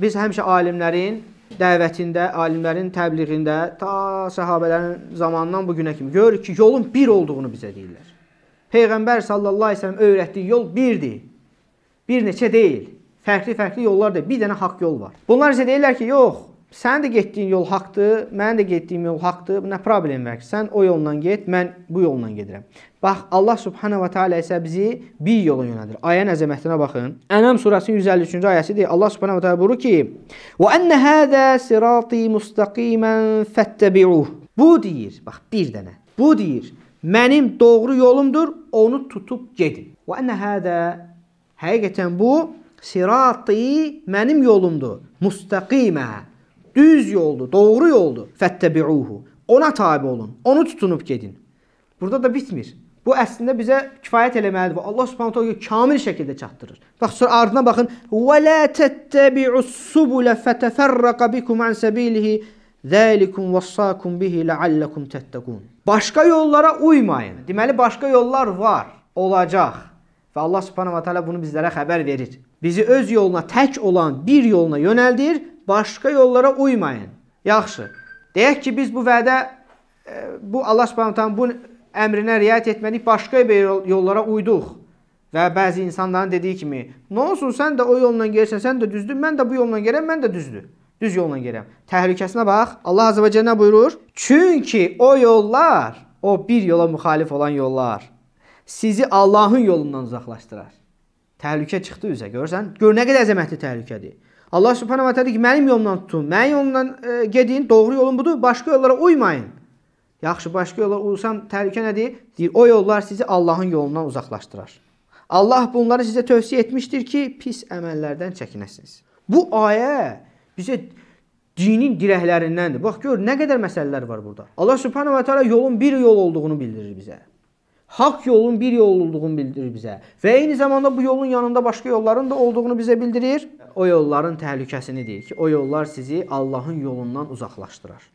biz həmişə alimlərin dəvətində, alimlərin təbliğində ta səhabələrin zamanından bu günə kimi görürük ki, yolun bir olduğunu bizə deyirlər. Peyğəmbər sallallahu əleyhi və səlləm öyrətdiyi yol birdir. Bir neçə deyil. Fərqli-fərqli yollar da bir dənə haqq yol var. Bunlar isə deyirlər ki, yox, Sənin də getdiyin yol haqqdır, mənim də getdiyim yol haqqdır. Buna problem var. Sən o yolla get, mən bu yolla gedirəm. Bax, Allah subhanahu va taala isə bizi bir yola yönəldir. Ayənin əzəmətinə baxın. Ənam surəsinin 153-cü ayəsidir. Allah subhanahu va taala buyurur ki: "Və enne hada sirati mustaqiman fattabi'uh." Bu deyir, bax bir dənə. Bu deyir, mənim doğru yolumdur, onu tutub gedin. Və enne hada həqiqətən bu sirati mənim yolumdur. Mustaqimə Düz yoldur, doğru yoldur. Fəttəbi'uhu. Ona tabi olun. Onu tutunub gedin. Burada da bitmir. Bu əslində bizə kifayət eləməlidir. Allah Subhanahu taala kamil şəkildə çatdırır. Bax sonra ardına baxın. Və la tettabi'us subula feteferraqa bikum an sabilihi. Zalikum vasakum bihi la'allakum tettekun. Başqa yollara uymayın. Deməli başqa yollar var, olacaq. Və Allah Subhanahu taala bunu bizlərə xəbər verir. Bizi öz yoluna tək olan bir yoluna yönəldir başqa yollara uymayın. Yaxşı. Deyək ki, biz bu vədə e, bu Allah Subhanahu bu əmrinə riayət etmədik, başqa bir yollara uyduq. Və bəzi insanların dediyi kimi, nə olsun sən də o yolla gəlsən, sən də düzdür, mən də bu yolla gələm, mən də düzdür. Düz yolla gələm. Təhlükəsinə bax. Allah Azza və Cəllə nə buyurur? Çünki o yollar, o bir yola müxalif olan yollar sizi Allahın yolundan uzaqlaşdırar. Təhlükə çıxdı üzə, görürsən? Gör nə qədər əzəmətli təhlükədir. Allah Subhanahu va taala deyir ki, mənim yolumdan tutun. Mənim yolumdan e, gedin, doğru yolum budur. Başqa yollara uymayın. Yaxşı, başqa yollara uysam təhlükə nədir? Deyir, o yollar sizi Allahın yolundan uzaqlaşdırar. Allah bunları sizə tövsiyə etmişdir ki, pis əməllərdən çəkinəsiniz. Bu ayə bizə dinin dirəklərindəndir. Bax gör nə qədər məsələlər var burada. Allah Subhanahu va taala yolun bir yol olduğunu bildirir bizə haqq yolun bir yol olduğunu bildirir bizə və eyni zamanda bu yolun yanında başqa yolların da olduğunu bizə bildirir. O yolların təhlükəsini deyir ki, o yollar sizi Allahın yolundan uzaqlaşdırar.